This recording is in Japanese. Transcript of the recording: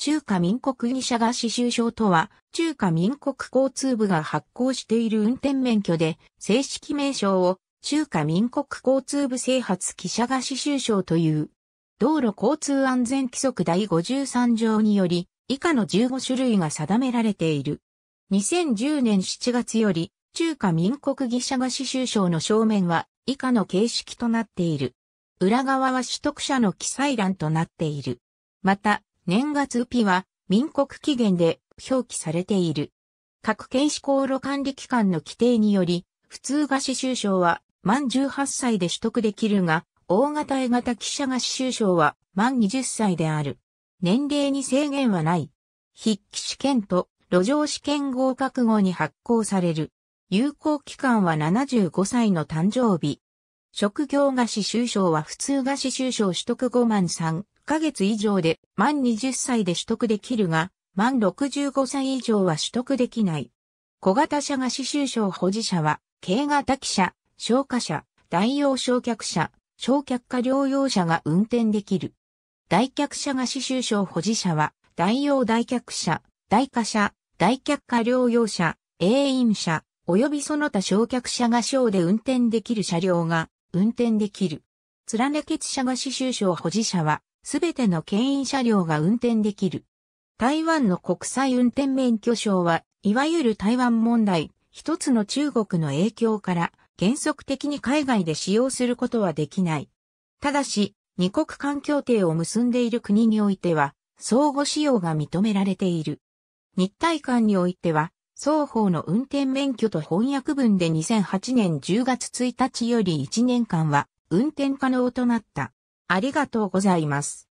中華民国医者が刺繍証とは、中華民国交通部が発行している運転免許で、正式名称を中華民国交通部制発記者が刺繍証という。道路交通安全規則第53条により、以下の15種類が定められている。2010年7月より、中華民国技者が刺繍証の正面は以下の形式となっている。裏側は取得者の記載欄となっている。また、年月日は民国期限で表記されている。各県市航路管理機関の規定により、普通菓子収賞は満18歳で取得できるが、大型 A 型記者菓子収賞は満20歳である。年齢に制限はない。筆記試験と路上試験合格後に発行される。有効期間は75歳の誕生日。職業菓子収賞は普通菓子収賞取得5万3、10ヶ月以上で満20歳で取得できるが、満65歳以上は取得できない。小型車が刺繍賞保持者は、軽型機車、消火車、代用焼却車、焼却火療養車が運転できる。大客車が刺繍賞保持者は、代用大客車、代貨車、大客火療養車、営員車、及びその他焼却車が賞で運転できる車両が運転できる。連ね車が刺繍賞保持者は、すべての牽引車両が運転できる。台湾の国際運転免許証は、いわゆる台湾問題、一つの中国の影響から、原則的に海外で使用することはできない。ただし、二国間協定を結んでいる国においては、相互使用が認められている。日体間においては、双方の運転免許と翻訳文で2008年10月1日より1年間は運転可能となった。ありがとうございます。